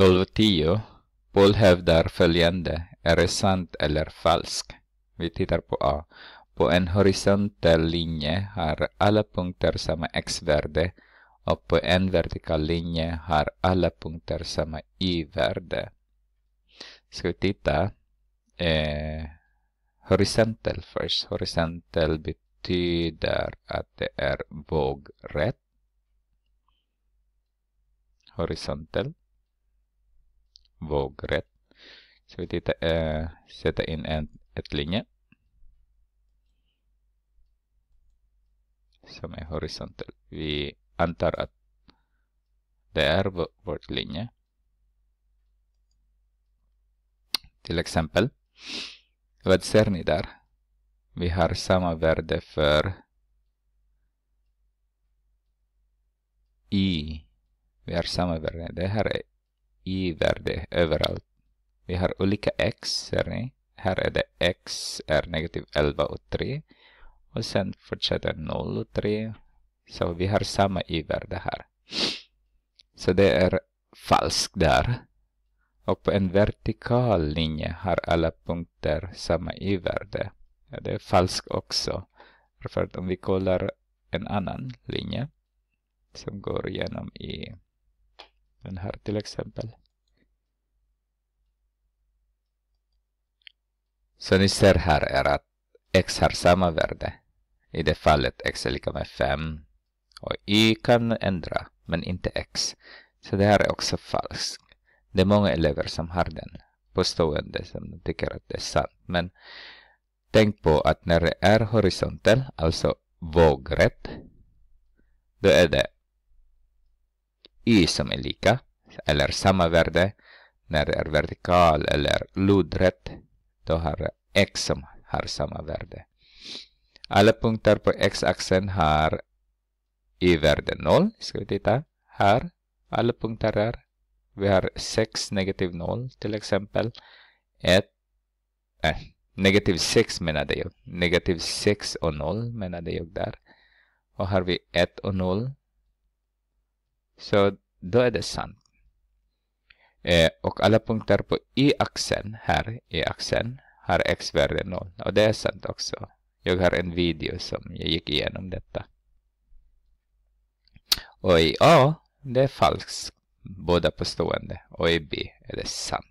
12.10 Paul hävdar följande. Är det sant eller falskt? Vi tittar på A. På en horisontell linje har alla punkter samma x-värde och på en vertikal linje har alla punkter samma y-värde. Ska vi titta? Eh, horizontal först. Horizontal betyder att det är vågrätt. Horizontal vågrätt. Så vi tittar, äh, eh, sätta in en ett linje som är horisontell. Vi antar att det är vår, linje. Till exempel, vad ser ni där? Vi har samma värde för i. Vi har samma värde. Det här är i-värde överallt. Vi har olika x, ser ni? Här är det x är negativ 11 och 3. Och sen fortsätter 0 och 3. Så vi har samma i-värde här. Så det är falskt där. Och på en vertikal linje har alla punkter samma i-värde. Ja, det är falskt också. För om vi kollar en annan linje som går igenom i den här till exempel. Så ni ser här är att x har samma värde. I det fallet x är lika med 5. Och y kan ändra, men inte x. Så det här är också falskt. Det är många elever som har den påstående som tycker att det är sant. Men tänk på att när det är horisontel, alltså vågrätt, då är det y som är lika eller samma värde när det är vertikal eller lodrätt då har x som har samma värde. Alla punkter på x-axeln har i värde 0. Ska vi titta här. Alla punkter är. Vi har 6 negativ 0 till exempel. 1, eh, negativ 6 menade jag. Negativ 6 och 0 menade jag där. Och har vi 1 och 0 så då är det sant. Eh, och alla punkter på y axeln här i axeln, har x-värde 0. Och det är sant också. Jag har en video som jag gick igenom detta. Och i A, det är falskt. Båda påstående. Och i B är det sant.